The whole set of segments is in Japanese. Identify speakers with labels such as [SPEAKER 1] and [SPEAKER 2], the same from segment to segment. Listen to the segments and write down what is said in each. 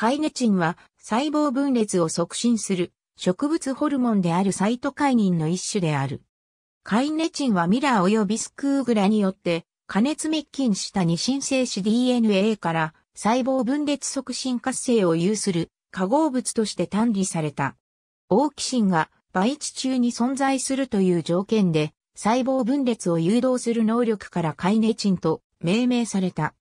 [SPEAKER 1] カイネチンは細胞分裂を促進する植物ホルモンであるサイトカイニンの一種である。カイネチンはミラー及びスクーグラによって加熱滅菌した二神性子 DNA から細胞分裂促進活性を有する化合物として単理された。オーキシンが培地中に存在するという条件で細胞分裂を誘導する能力からカイネチンと命名された。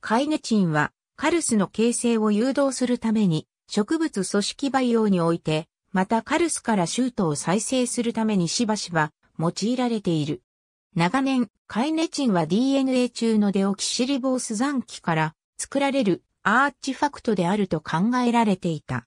[SPEAKER 1] カイネチンはカルスの形成を誘導するために、植物組織培養において、またカルスからシュートを再生するためにしばしば用いられている。長年、カイネチンは DNA 中のデオキシリボース残機から作られるアーチファクトであると考えられていた。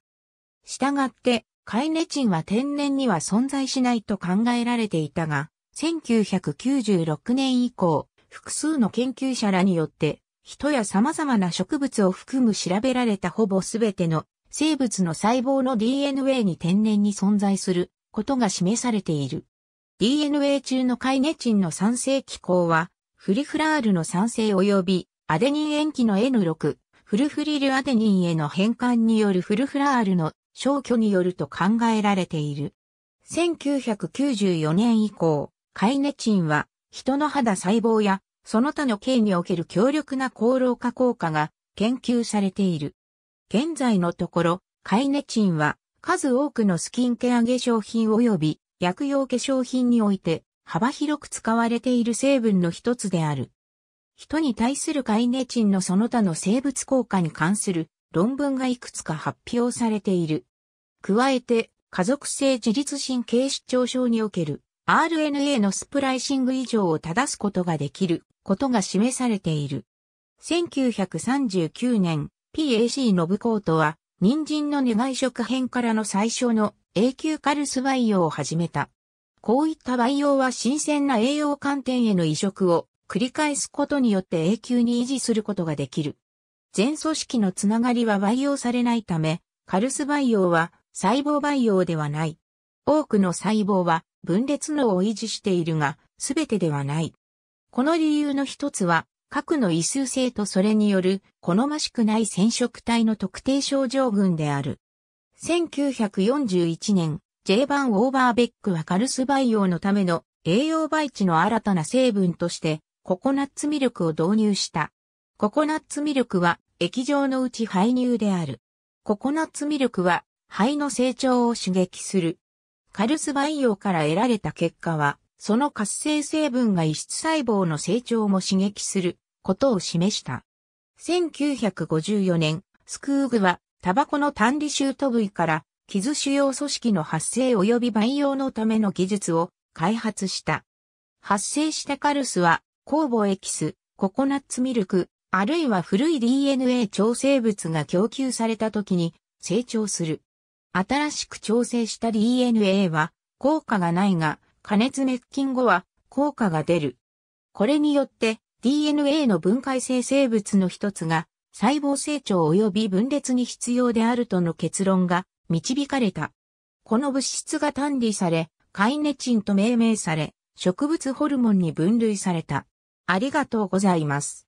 [SPEAKER 1] したがって、カイネチンは天然には存在しないと考えられていたが、1996年以降、複数の研究者らによって人や様々な植物を含む調べられたほぼ全ての生物の細胞の DNA に天然に存在することが示されている。DNA 中のカイネチンの酸性機構は、フリフラールの酸性及びアデニン塩基の N6、フルフリルアデニンへの変換によるフルフラールの消去によると考えられている。1994年以降、カイネチンは人の肌細胞やその他の系における強力な功労化効果が研究されている。現在のところ、カイネチンは数多くのスキンケア化粧品及び薬用化粧品において幅広く使われている成分の一つである。人に対するカイネチンのその他の生物効果に関する論文がいくつか発表されている。加えて、家族性自律神経失調症における RNA のスプライシング異常を正すことができることが示されている。1939年、PAC ノブコートは、人参の願い食編からの最初の永久カルス培養を始めた。こういった培養は新鮮な栄養観点への移植を繰り返すことによって永久に維持することができる。全組織のつながりは培養されないため、カルス培養は細胞培養ではない。多くの細胞は分裂能を維持しているが、すべてではない。この理由の一つは、核の異数性とそれによる好ましくない染色体の特定症状群である。1941年、J 版オーバーベックはカルス培養のための栄養培地の新たな成分としてココナッツミルクを導入した。ココナッツミルクは液状のうち排乳である。ココナッツミルクは肺の成長を刺激するカルス培養から得られた結果は、その活性成分が異質細胞の成長も刺激することを示した。1954年、スクーグはタバコの単離シュート部位から傷腫瘍組織の発生及び培養のための技術を開発した。発生したカルスは、酵母エキス、ココナッツミルク、あるいは古い DNA 調整物が供給された時に成長する。新しく調整した DNA は効果がないが、加熱滅菌後は効果が出る。これによって DNA の分解生成物の一つが細胞成長及び分裂に必要であるとの結論が導かれた。この物質が単理され、カイネチンと命名され、植物ホルモンに分類された。ありがとうございます。